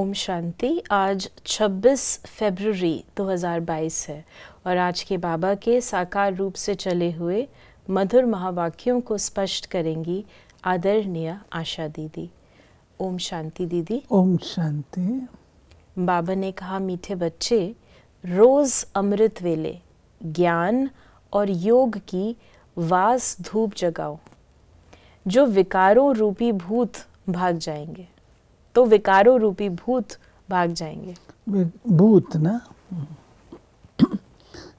ओम शांति आज 26 फरवरी 2022 है और आज के बाबा के साकार रूप से चले हुए मधुर महावाक्यों को स्पष्ट करेंगी आदरणीय आशा दीदी ओम शांति दीदी ओम शांति बाबा ने कहा मीठे बच्चे रोज़ अमृत वेले ज्ञान और योग की वास धूप जगाओ जो विकारों रूपी भूत भाग जाएंगे तो विकारो रूपी भूत भाग जाएंगे भूत ना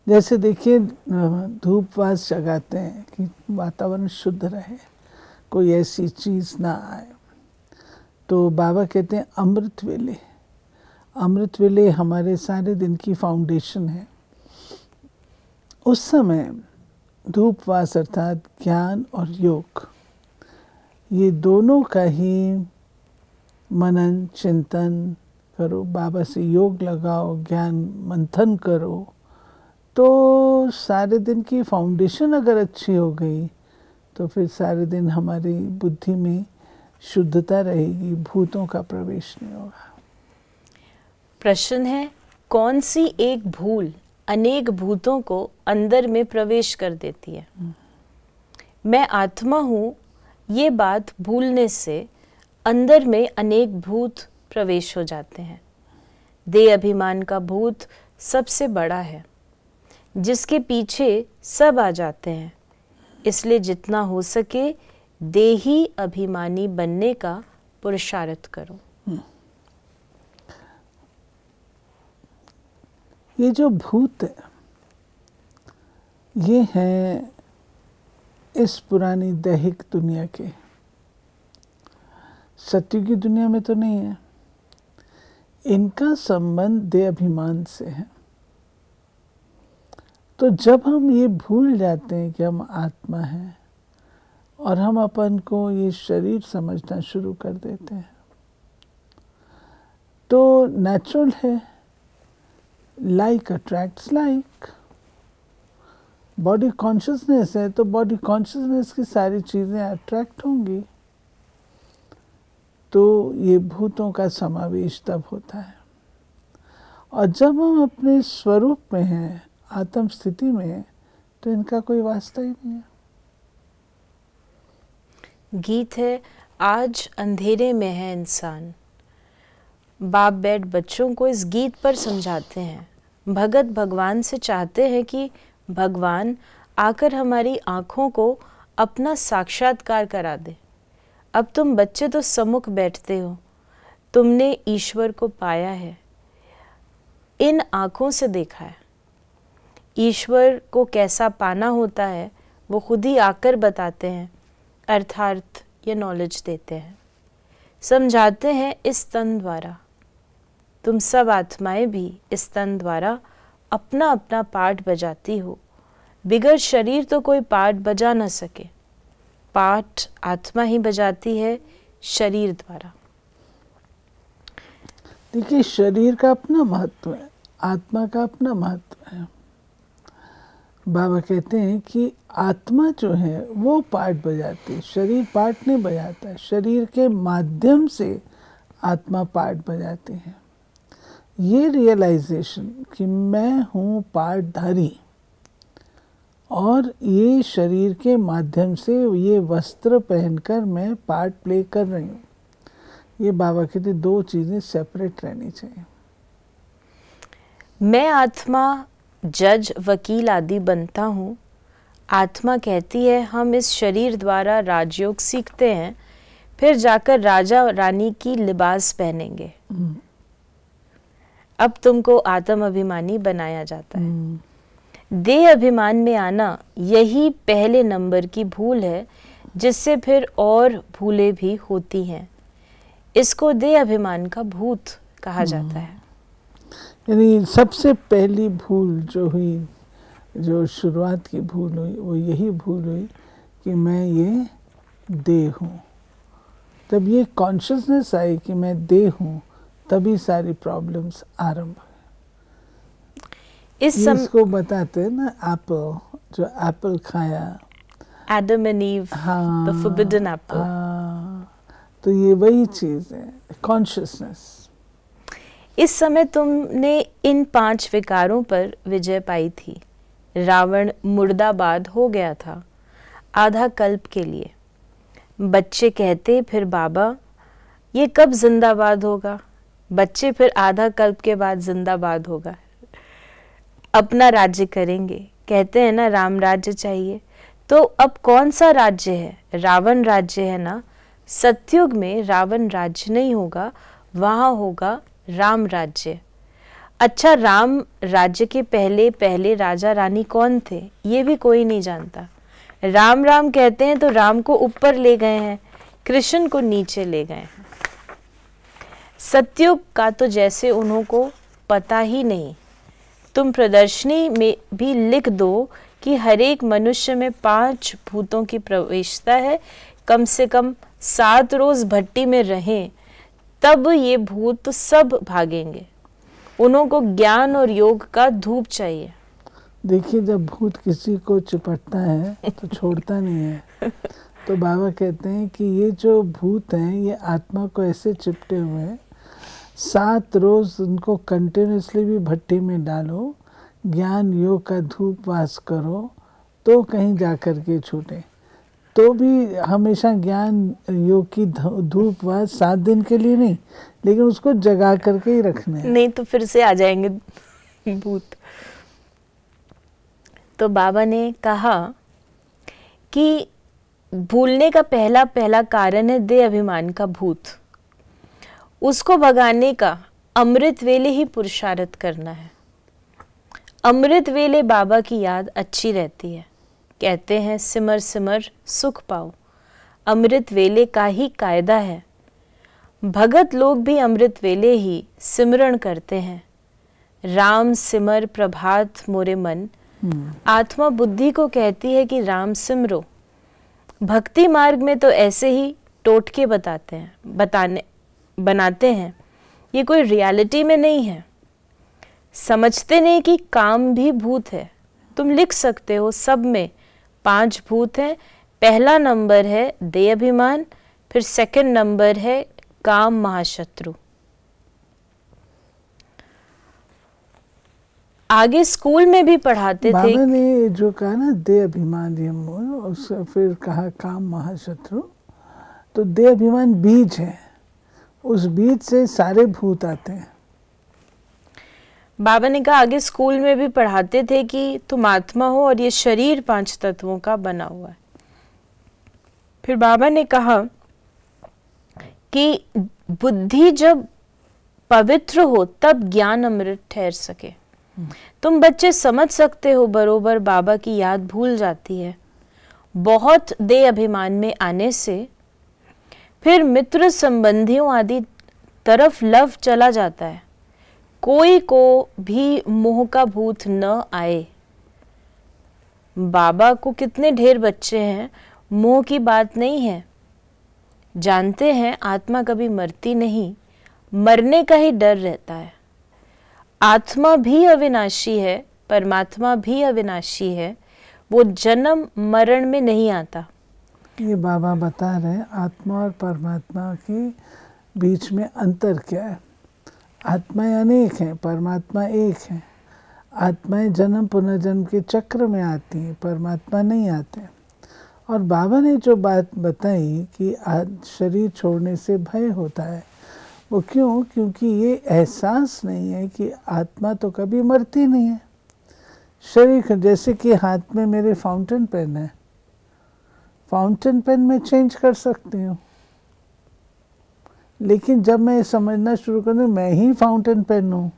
जैसे देखिए धूपवास जगाते हैं कि वातावरण शुद्ध रहे कोई ऐसी चीज़ ना आए तो बाबा कहते हैं अमृत वेले अमृत वेले हमारे सारे दिन की फाउंडेशन है उस समय धूपवास अर्थात ज्ञान और योग ये दोनों का ही मनन चिंतन करो बाबा से योग लगाओ ज्ञान मंथन करो तो सारे दिन की फाउंडेशन अगर अच्छी हो गई तो फिर सारे दिन हमारी बुद्धि में शुद्धता रहेगी भूतों का प्रवेश नहीं होगा प्रश्न है कौन सी एक भूल अनेक भूतों को अंदर में प्रवेश कर देती है हम्म। मैं आत्मा हूँ ये बात भूलने से अंदर में अनेक भूत प्रवेश हो जाते हैं दे अभिमान का भूत सबसे बड़ा है जिसके पीछे सब आ जाते हैं इसलिए जितना हो सके देही अभिमानी बनने का पुरुषार्थ करो ये जो भूत है ये हैं इस पुरानी दैहिक दुनिया के सत्यु की दुनिया में तो नहीं है इनका संबंध दे अभिमान से है तो जब हम ये भूल जाते हैं कि हम आत्मा हैं और हम अपन को ये शरीर समझना शुरू कर देते हैं तो नेचुरल है like attracts like body consciousness है तो बॉडी कॉन्शियसनेस की सारी चीज़ें अट्रैक्ट होंगी तो ये भूतों का समावेश तब होता है और जब हम अपने स्वरूप में हैं आत्म स्थिति में तो इनका कोई वास्ता ही नहीं है गीत है आज अंधेरे में है इंसान बाप बैठ बच्चों को इस गीत पर समझाते हैं भगत भगवान से चाहते हैं कि भगवान आकर हमारी आँखों को अपना साक्षात्कार करा दे अब तुम बच्चे तो सम्मुख बैठते हो तुमने ईश्वर को पाया है इन आँखों से देखा है ईश्वर को कैसा पाना होता है वो खुद ही आकर बताते हैं अर्थार्थ ये नॉलेज देते हैं समझाते हैं इस तन द्वारा तुम सब आत्माएं भी इस तन द्वारा अपना अपना पार्ट बजाती हो बिगड़ शरीर तो कोई पार्ट बजा ना सके पाठ आत्मा ही बजाती है शरीर द्वारा देखिए शरीर का अपना महत्व है आत्मा का अपना महत्व है बाबा कहते हैं कि आत्मा जो है वो पाठ बजाती है शरीर पाठ नहीं बजाता शरीर के माध्यम से आत्मा पाठ बजाती है ये रियलाइजेशन कि मैं हूँ पाठधारी और ये शरीर के माध्यम से ये वस्त्र पहनकर मैं पार्ट प्ले कर रही हूँ ये बाबा कहते दो चीज़ें सेपरेट रहनी चाहिए मैं आत्मा जज वकील आदि बनता हूँ आत्मा कहती है हम इस शरीर द्वारा राजयोग सीखते हैं फिर जाकर राजा रानी की लिबास पहनेंगे हम्म। अब तुमको आत्म अभिमानी बनाया जाता है हम्म। देह अभिमान में आना यही पहले नंबर की भूल है जिससे फिर और भूलें भी होती हैं इसको देह अभिमान का भूत कहा जाता हम्म। है यानी सबसे पहली भूल जो हुई जो शुरुआत की भूल हुई वो यही भूल हुई कि मैं ये देह हूँ जब ये कॉन्शियसनेस आई कि मैं देह हूँ तभी सारी प्रॉब्लम्स आरंभ हुई इस सम... इसको बताते हैं ना एप्पल जो एप्पल खाया Adam and Eve the forbidden apple तो ये वही चीज है कॉन्शियसनेस इस समय तुमने इन पांच विकारों पर विजय पाई थी रावण मुर्दाबाद हो गया था आधा कल्प के लिए बच्चे कहते फिर बाबा ये कब जिंदाबाद होगा बच्चे फिर आधा कल्प के बाद जिंदाबाद होगा अपना राज्य करेंगे कहते हैं ना राम राज्य चाहिए तो अब कौन सा राज्य है रावण राज्य है ना सत्युग में रावण राज्य नहीं होगा वहाँ होगा राम राज्य अच्छा राम राज्य के पहले पहले राजा रानी कौन थे ये भी कोई नहीं जानता राम राम कहते हैं तो राम को ऊपर ले गए हैं कृष्ण को नीचे ले गए हैं सत्युग का तो जैसे उन्हों को पता ही नहीं तुम प्रदर्शनी में भी लिख दो कि हरेक मनुष्य में पांच भूतों की प्रवेशता है कम से कम सात रोज भट्टी में रहें तब ये भूत तो सब भागेंगे उन्हों को ज्ञान और योग का धूप चाहिए देखिए जब भूत किसी को चिपटता है तो छोड़ता नहीं है तो बाबा कहते हैं कि ये जो भूत हैं ये आत्मा को ऐसे चिपटे हुए हैं सात रोज उनको कंटिन्यूसली भी भट्टी में डालो ज्ञान योग का धूप वास करो तो कहीं जा कर के छूटे तो भी हमेशा ज्ञान योग की धूप वास सात दिन के लिए नहीं लेकिन उसको जगा करके ही रखने नहीं तो फिर से आ जाएंगे भूत तो बाबा ने कहा कि भूलने का पहला पहला कारण है दे अभिमान का भूत उसको भगाने का अमृत वेले ही पुरुषार्थ करना है अमृत वेले बाबा की याद अच्छी रहती है कहते हैं सिमर सिमर सुख पाओ अमृत वेले का ही कायदा है भगत लोग भी अमृत वेले ही सिमरण करते हैं राम सिमर प्रभात मोरे मन हम्म। आत्मा बुद्धि को कहती है कि राम सिमरो भक्ति मार्ग में तो ऐसे ही टोटके बताते हैं बताने बनाते हैं ये कोई रियलिटी में नहीं है समझते नहीं कि काम भी भूत है तुम लिख सकते हो सब में पांच भूत हैं पहला नंबर है दे अभिमान फिर सेकंड नंबर है काम महाशत्रु आगे स्कूल में भी पढ़ाते थे ने जो कहा ना दे अभिमान ये फिर कहा काम महाशत्रु तो दे अभिमान बीज है उस बीज से सारे भूत आते हैं बाबा ने कहा आगे स्कूल में भी पढ़ाते थे कि तुम आत्मा हो और ये शरीर पांच तत्वों का बना हुआ है फिर बाबा ने कहा कि बुद्धि जब पवित्र हो तब ज्ञान अमृत ठहर सके तुम बच्चे समझ सकते हो बरोबर बाबा की याद भूल जाती है बहुत दे अभिमान में आने से फिर मित्र संबंधियों आदि तरफ लव चला जाता है कोई को भी मोह का भूत न आए बाबा को कितने ढेर बच्चे हैं मोह की बात नहीं है जानते हैं आत्मा कभी मरती नहीं मरने का ही डर रहता है आत्मा भी अविनाशी है परमात्मा भी अविनाशी है वो जन्म मरण में नहीं आता ये बाबा बता रहे हैं आत्मा और परमात्मा के बीच में अंतर क्या है आत्माएं अनेक हैं परमात्मा एक है आत्माएं जन्म पुनर्जन्म के चक्र में आती हैं परमात्मा नहीं आते और बाबा ने जो बात बताई कि शरीर छोड़ने से भय होता है वो क्यों क्योंकि ये एहसास नहीं है कि आत्मा तो कभी मरती नहीं है शरीर जैसे कि हाथ में मेरे फाउंटेन पेन है फाउंटेन पेन में चेंज कर सकती हूँ लेकिन जब मैं समझना शुरू कर दूँ मैं ही फाउंटेन पेन हूँ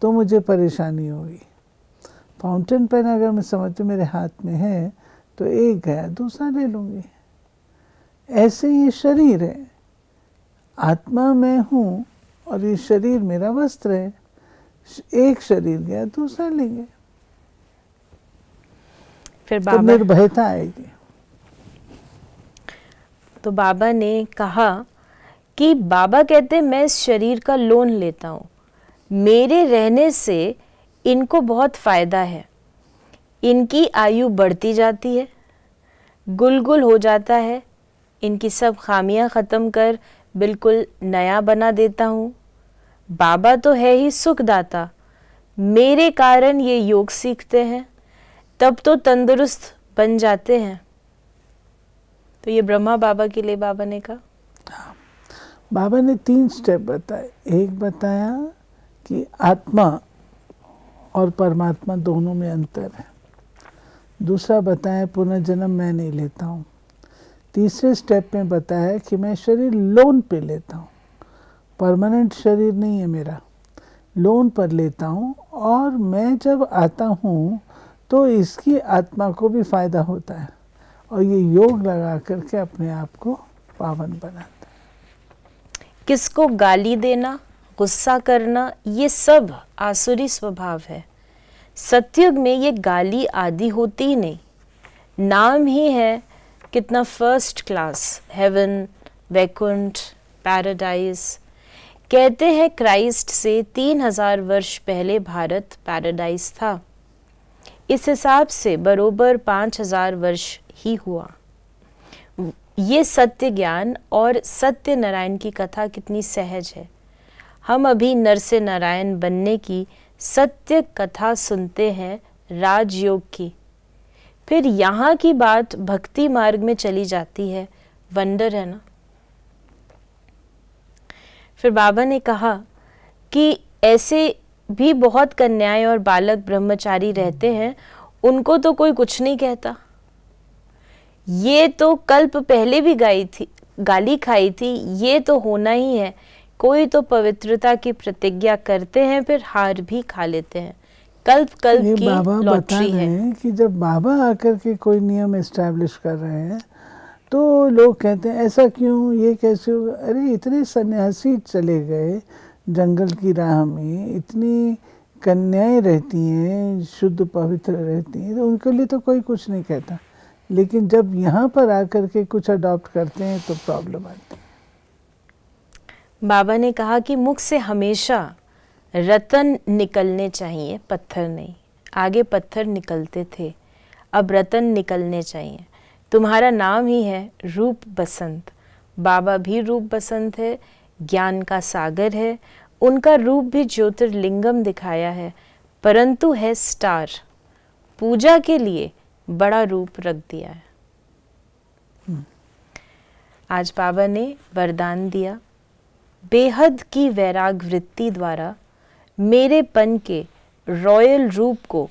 तो मुझे परेशानी होगी फाउंटेन पेन अगर मैं समझती मेरे हाथ में है तो एक गया दूसरा ले लूँगी ऐसे ये शरीर है आत्मा मैं हूँ और ये शरीर मेरा वस्त्र है एक शरीर गया दूसरा लेंगे फिर तो निर्भयता आएगी तो बाबा ने कहा कि बाबा कहते मैं इस शरीर का लोन लेता हूँ मेरे रहने से इनको बहुत फ़ायदा है इनकी आयु बढ़ती जाती है गुल गुल हो जाता है इनकी सब खामियां ख़त्म कर बिल्कुल नया बना देता हूँ बाबा तो है ही सुखदाता मेरे कारण ये योग सीखते हैं तब तो तंदुरुस्त बन जाते हैं तो ये ब्रह्मा बाबा के लिए बाबा ने कहा बाबा ने तीन स्टेप बताए एक बताया कि आत्मा और परमात्मा दोनों में अंतर है दूसरा बताया पुनर्जन्म मैं नहीं लेता हूँ तीसरे स्टेप में बताया कि मैं शरीर लोन पे लेता हूँ परमानेंट शरीर नहीं है मेरा लोन पर लेता हूँ और मैं जब आता हूँ तो इसकी आत्मा को भी फ़ायदा होता है और ये योग लगा करके अपने आप को पावन बनाता है किसको गाली देना गुस्सा करना ये सब आसुरी स्वभाव है सत्युग में ये गाली आदि होती ही नहीं नाम ही है कितना first class heaven Vaikunth paradise कहते हैं क्राइस्ट से तीन हजार वर्ष पहले भारत पैराडाइज था इस हिसाब से बरोबर पाँच हजार वर्ष ही हुआ ये सत्य ज्ञान और सत्य नारायण की कथा कितनी सहज है हम अभी नर से नारायण बनने की सत्य कथा सुनते हैं राजयोग की फिर यहाँ की बात भक्ति मार्ग में चली जाती है वंडर है ना फिर बाबा ने कहा कि ऐसे भी बहुत कन्याएं और बालक ब्रह्मचारी रहते हैं उनको तो कोई कुछ नहीं कहता ये तो कल्प पहले भी गाई थी गाली खाई थी ये तो होना ही है कोई तो पवित्रता की प्रतिज्ञा करते हैं फिर हार भी खा लेते हैं कल्प कल्प की बाबा बता रहे हैं कि जब बाबा आकर के कोई नियम एस्टेब्लिश कर रहे हैं तो लोग कहते हैं ऐसा क्यों ये कैसे होगा अरे इतने सन्यासी चले गए जंगल की राह में इतनी कन्याएं रहती हैं शुद्ध पवित्र रहती हैं तो उनके लिए तो कोई कुछ नहीं कहता लेकिन जब यहाँ पर आकर के कुछ अडॉप्ट करते हैं तो प्रॉब्लम आती है बाबा ने कहा कि मुख से हमेशा रतन निकलने चाहिए पत्थर नहीं आगे पत्थर निकलते थे अब रतन निकलने चाहिए तुम्हारा नाम ही है रूप बसंत बाबा भी रूप बसंत है ज्ञान का सागर है उनका रूप भी ज्योतिर्लिंगम दिखाया है परंतु है स्टार पूजा के लिए बड़ा रूप रख दिया है हम्म। आज बाबा ने वरदान दिया बेहद की वैराग वृत्ति द्वारा मेरे पन के रॉयल रूप को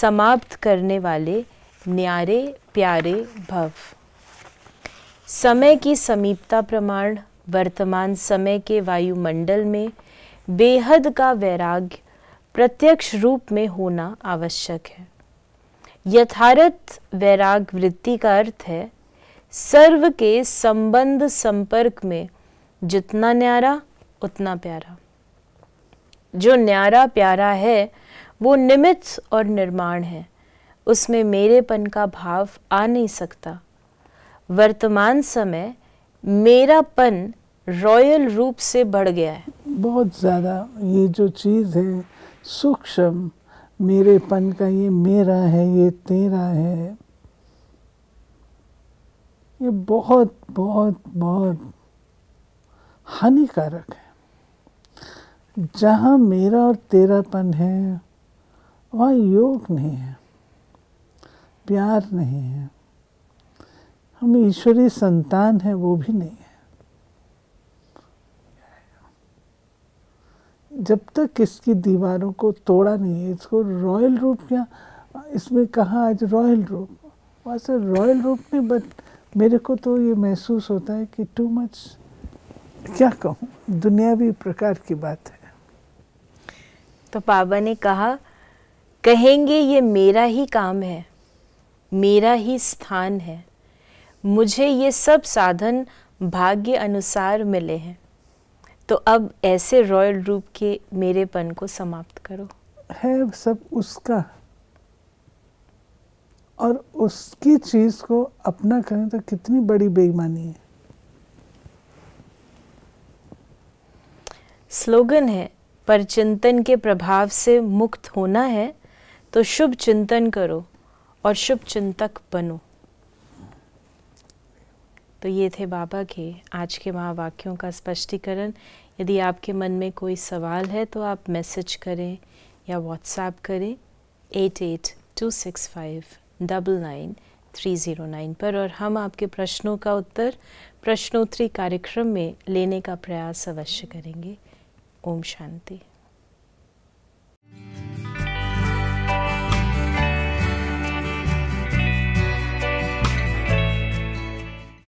समाप्त करने वाले न्यारे प्यारे भव समय की समीपता प्रमाण वर्तमान समय के वायुमंडल में बेहद का वैराग्य प्रत्यक्ष रूप में होना आवश्यक है यथारथ वैराग वृत्ति का अर्थ है सर्व के संबंध संपर्क में जितना न्यारा उतना प्यारा जो न्यारा प्यारा है वो निमित्त और निर्माण है उसमें मेरेपन का भाव आ नहीं सकता वर्तमान समय मेरापन रॉयल रूप से बढ़ गया है बहुत ज़्यादा ये जो चीज़ है सूक्ष्म मेरेपन का ये मेरा है ये तेरा है ये बहुत बहुत बहुत हानिकारक है जहाँ मेरा और तेरापन है वहाँ योग नहीं है प्यार नहीं है हम ईश्वरीय संतान हैं वो भी नहीं है जब तक इसकी दीवारों को तोड़ा नहीं है इसको रॉयल रूप क्या इसमें कहा आज रॉयल रूप वैसे रॉयल रूप में बट मेरे को तो ये महसूस होता है कि टू मच क्या कहूँ दुनियावी प्रकार की बात है तो पाबा ने कहा कहेंगे ये मेरा ही काम है मेरा ही स्थान है मुझे ये सब साधन भाग्य अनुसार मिले हैं तो अब ऐसे रॉयल रूप के मेरेपन को समाप्त करो है सब उसका और उसकी चीज को अपना करें तो कितनी बड़ी बेईमानी है स्लोगन है पर चिंतन के प्रभाव से मुक्त होना है तो शुभ चिंतन करो और शुभ चिंतक बनो तो ये थे बाबा के आज के महावाक्यों का स्पष्टीकरण यदि आपके मन में कोई सवाल है तो आप मैसेज करें या व्हाट्सएप करें eight eight two six five double nine three zero nine पर और हम आपके प्रश्नों का उत्तर प्रश्नोत्तरी कार्यक्रम में लेने का प्रयास अवश्य करेंगे ओम शांति